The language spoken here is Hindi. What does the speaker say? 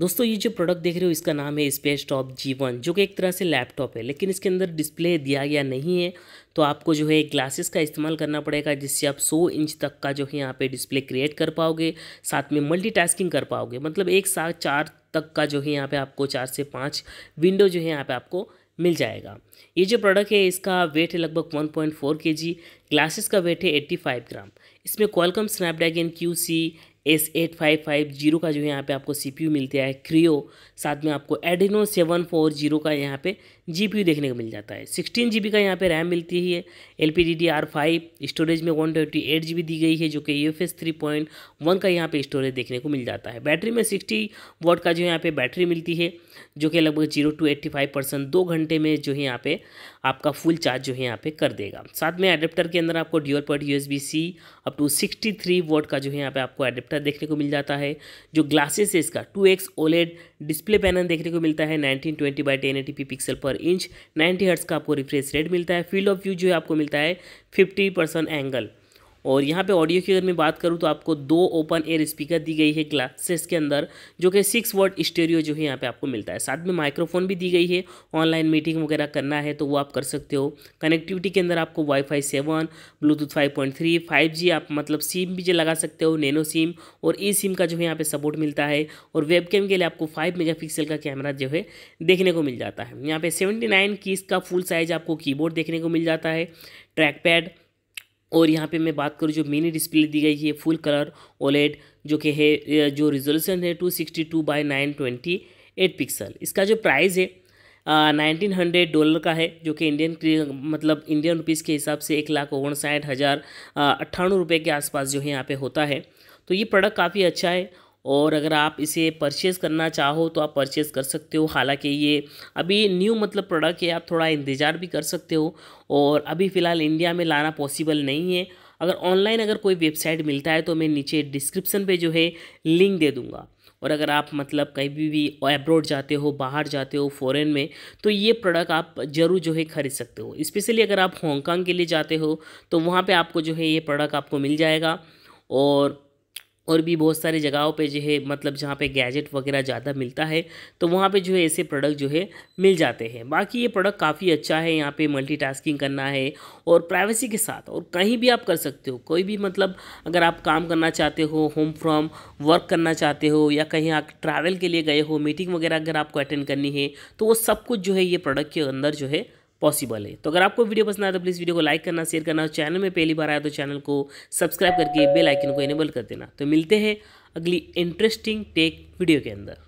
दोस्तों ये जो प्रोडक्ट देख रहे हो इसका नाम है स्पेस टॉप जी जो कि एक तरह से लैपटॉप है लेकिन इसके अंदर डिस्प्ले दिया गया नहीं है तो आपको जो है ग्लासेस का इस्तेमाल करना पड़ेगा जिससे आप 100 इंच तक का जो है यहाँ पे डिस्प्ले क्रिएट कर पाओगे साथ में मल्टीटास्किंग कर पाओगे मतलब एक साथ चार तक का जो है यहाँ पे आपको चार से पाँच विंडो जो है यहाँ पे आपको मिल जाएगा ये जो प्रोडक्ट है इसका वेट है लगभग 1.4 पॉइंट ग्लासेस का वेट है 85 ग्राम इसमें Qualcomm Snapdragon Q C S eight five five zero का जो है यहाँ पे आपको सी मिलता है क्रियो साथ में आपको एडिनो सेवन फोर जीरो का यहाँ पे जी देखने को मिल जाता है सिक्सटीन जी का यहाँ पे रैम मिलती है L P D D R five storage में one twenty eight G B दी गई है जो कि U F S three point one का यहाँ पे स्टोरेज देखने को मिल जाता है बैटरी में सिक्सटी वोट का जो है यहाँ पे बैटरी मिलती है जो कि लगभग zero to eighty five percent दो घंटे में जो है यहाँ पे आपका फुल चार्ज जो है यहाँ पे कर देगा साथ में एडेप्टर के अंदर आपको dual point U S B C up to sixty three watt का जो है यहाँ पे आपको एडेप्टर बेहतर देखने को मिल जाता है जो ग्लासेस है इसका two X OLED display panel देखने को मिलता है nineteen twenty by ten eighty pixel पर इंच नाइन्टी हर्ट्स का आपको रिफ्रेश रेट मिलता है फील्ड ऑफ व्यू जो है आपको मिलता है फिफ्टी परसेंट एंगल और यहाँ पे ऑडियो की अगर मैं बात करूँ तो आपको दो ओपन एयर स्पीकर दी गई है क्लासेस के अंदर जो कि सिक्स वर्ड स्टेरियो जो है यहाँ पे आपको मिलता है साथ में माइक्रोफोन भी दी गई है ऑनलाइन मीटिंग वगैरह करना है तो वो आप कर सकते हो कनेक्टिविटी के अंदर आपको WiFi seven Bluetooth five point three five G आप मतलब सिम भी लगा सकते हो नैनो सिम और ई सिम का जो है यहाँ पर सपोर्ट मिलता है और वेबकैम के लिए आपको फाइव पिक्सल का कैमरा जो है देखने को मिल जाता है यहाँ पर सेवेंटी नाइन कीज का फुल साइज आपको कीबोर्ड देखने को मिल जाता है ट्रैक पैड और यहाँ पे मैं बात करूँ जो मिनी डिस्प्ले दी गई है फुल कलर ओलेड जो कि है जो रिजोल्यूशन है two sixty two by nine twenty eight pixel इसका जो प्राइस है नाइनटीन हंड्रेड डॉलर का है जो कि इंडियन मतलब इंडियन रुपीज़ के हिसाब से एक लाख उनसाठ हज़ार अट्ठानवे रुपये के आसपास जो है यहाँ पे होता है तो ये प्रोडक्ट काफ़ी अच्छा है और अगर आप इसे परचेज़ करना चाहो तो आप परचेज़ कर सकते हो हालांकि ये अभी न्यू मतलब प्रोडक्ट है आप थोड़ा इंतज़ार भी कर सकते हो और अभी फ़िलहाल इंडिया में लाना पॉसिबल नहीं है अगर ऑनलाइन अगर कोई वेबसाइट मिलता है तो मैं नीचे डिस्क्रिप्सन पर जो है लिंक दे दूँगा और अगर आप मतलब कहीं भी भी एब्रोड जाते हो बाहर जाते हो फॉरेन में तो ये प्रोडक्ट आप ज़रूर जो है ख़रीद सकते हो स्पेशली अगर आप हांगकॉन्ग के लिए जाते हो तो वहाँ पे आपको जो है ये प्रोडक्ट आपको मिल जाएगा और और भी बहुत सारी जगहों पे जो है मतलब जहाँ पे गैजेट वगैरह ज़्यादा मिलता है तो वहाँ पे जो है ऐसे प्रोडक्ट जो है मिल जाते हैं बाकी ये प्रोडक्ट काफ़ी अच्छा है यहाँ पे मल्टीटास्किंग करना है और प्राइवेसी के साथ और कहीं भी आप कर सकते हो कोई भी मतलब अगर आप काम करना चाहते हो होम फ्रॉम वर्क करना चाहते हो या कहीं आप ट्रैवल के लिए गए हो मीटिंग वगैरह अगर आपको अटेंड करनी है तो वो सब कुछ जो है ये प्रोडक्ट के अंदर जो है पॉसिबल है तो अगर आपको वीडियो पसंद आया तो प्लीज़ वीडियो को लाइक करना शेयर करना और चैनल में पहली बार आया तो चैनल को सब्सक्राइब करके बेल आइकन को इनेबल कर देना तो मिलते हैं अगली इंटरेस्टिंग टेक वीडियो के अंदर